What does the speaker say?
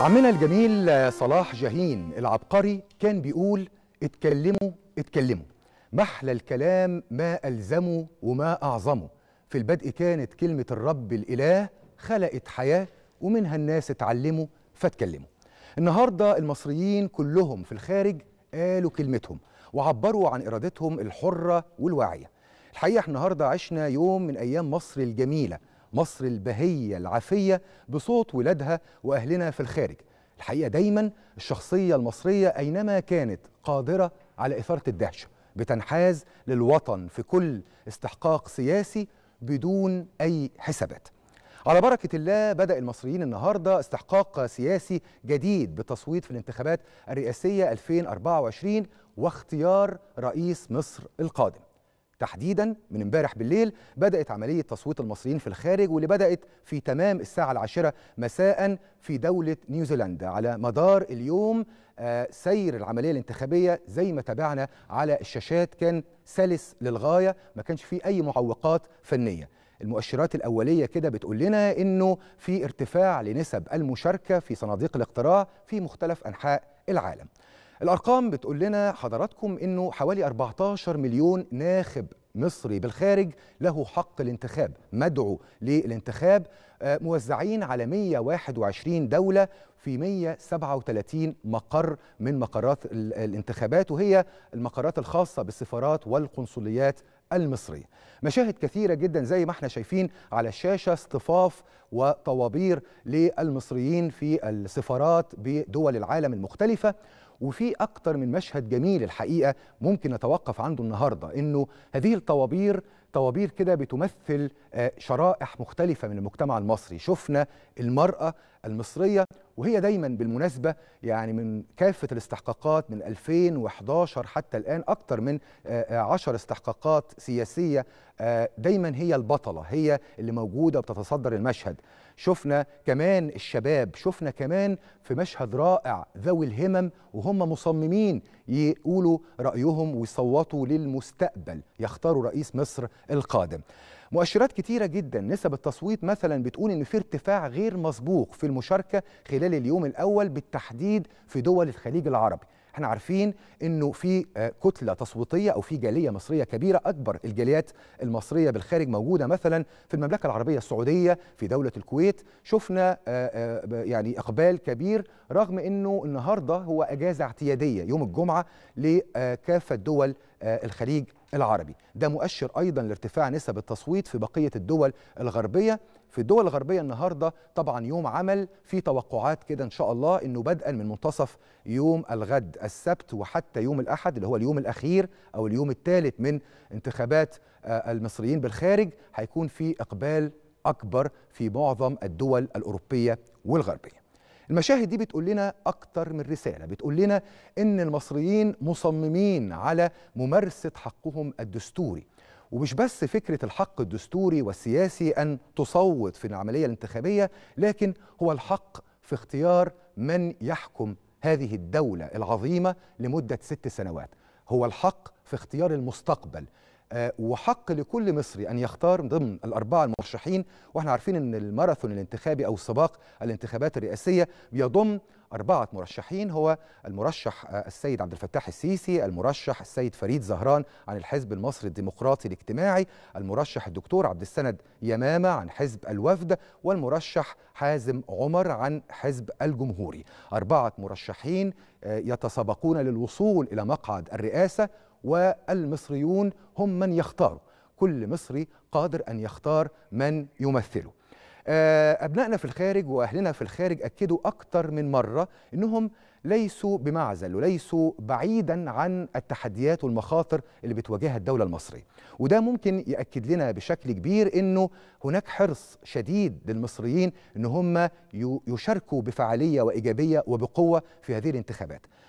عمنا الجميل صلاح جاهين العبقري كان بيقول اتكلموا اتكلموا محلى الكلام ما ألزمه وما أعظمه في البدء كانت كلمة الرب الإله خلقت حياة ومنها الناس اتعلموا فاتكلموا النهاردة المصريين كلهم في الخارج قالوا كلمتهم وعبروا عن إرادتهم الحرة والواعية الحقيقة النهاردة عشنا يوم من أيام مصر الجميلة مصر البهية العافية بصوت ولادها وأهلنا في الخارج الحقيقة دايما الشخصية المصرية أينما كانت قادرة على إثارة الدهشة بتنحاز للوطن في كل استحقاق سياسي بدون أي حسابات على بركة الله بدأ المصريين النهاردة استحقاق سياسي جديد بالتصويت في الانتخابات الرئاسية 2024 واختيار رئيس مصر القادم تحديدا من امبارح بالليل بدأت عملية تصويت المصريين في الخارج واللي بدأت في تمام الساعة العاشرة مساء في دولة نيوزيلندا على مدار اليوم آه، سير العملية الانتخابية زي ما تابعنا على الشاشات كان سلس للغاية ما كانش فيه أي معوقات فنية المؤشرات الأولية كده بتقول لنا أنه في ارتفاع لنسب المشاركة في صناديق الاقتراع في مختلف أنحاء العالم الأرقام بتقول لنا حضراتكم أنه حوالي 14 مليون ناخب مصري بالخارج له حق الانتخاب مدعو للانتخاب آه، موزعين على 121 دولة في 137 مقر من مقرات الانتخابات وهي المقرات الخاصة بالسفارات والقنصليات المصري مشاهد كثيرة جدا زي ما احنا شايفين على الشاشة اصطفاف وطوابير للمصريين في السفارات بدول العالم المختلفة وفي أكتر من مشهد جميل الحقيقة ممكن نتوقف عنده النهاردة إنه هذه الطوابير طوابير كده بتمثل آه، شرائح مختلفة من المجتمع المصري شفنا المرأة المصرية وهي دايما بالمناسبة يعني من كافة الاستحقاقات من 2011 حتى الآن أكثر من آه، آه، عشر استحقاقات سياسية آه، دايما هي البطلة هي اللي موجودة بتتصدر المشهد شفنا كمان الشباب شفنا كمان في مشهد رائع ذوي الهمم وهم مصممين يقولوا رأيهم ويصوتوا للمستقبل يختاروا رئيس مصر القادم مؤشرات كتيرة جدا نسب التصويت مثلا بتقول ان في ارتفاع غير مسبوق في المشاركة خلال اليوم الأول بالتحديد في دول الخليج العربي احنا عارفين انه في آه، كتله تصويتيه او في جاليه مصريه كبيره اكبر الجاليات المصريه بالخارج موجوده مثلا في المملكه العربيه السعوديه في دوله الكويت شفنا آه، آه، يعني اقبال كبير رغم انه النهارده هو اجازه اعتياديه يوم الجمعه لكافه دول الخليج العربي ده مؤشر ايضا لارتفاع نسب التصويت في بقيه الدول الغربيه في الدول الغربيه النهارده طبعا يوم عمل في توقعات كده ان شاء الله انه بدءا من منتصف يوم الغد السبت وحتى يوم الاحد اللي هو اليوم الاخير او اليوم الثالث من انتخابات آه، المصريين بالخارج هيكون في اقبال اكبر في معظم الدول الاوروبيه والغربيه المشاهد دي بتقول لنا أكتر من رسالة بتقول لنا إن المصريين مصممين على ممارسة حقهم الدستوري ومش بس فكرة الحق الدستوري والسياسي أن تصوت في العملية الانتخابية لكن هو الحق في اختيار من يحكم هذه الدولة العظيمة لمدة ست سنوات هو الحق في اختيار المستقبل آه، وحق لكل مصري ان يختار ضمن الاربعه المرشحين واحنا عارفين ان الماراثون الانتخابي او سباق الانتخابات الرئاسيه بيضم أربعة مرشحين هو المرشح آه، السيد عبد الفتاح السيسي المرشح السيد فريد زهران عن الحزب المصري الديمقراطي الاجتماعي المرشح الدكتور عبد السند يمامة عن حزب الوفد والمرشح حازم عمر عن حزب الجمهوري أربعة مرشحين آه، يتسابقون للوصول إلى مقعد الرئاسة والمصريون هم من يختاروا كل مصري قادر أن يختار من يمثله آه، أبنائنا في الخارج وأهلنا في الخارج أكدوا أكتر من مرة أنهم ليسوا بمعزل وليسوا بعيدا عن التحديات والمخاطر اللي بتواجهها الدولة المصرية وده ممكن يأكد لنا بشكل كبير أنه هناك حرص شديد للمصريين أن هم يشاركوا بفعالية وإيجابية وبقوة في هذه الانتخابات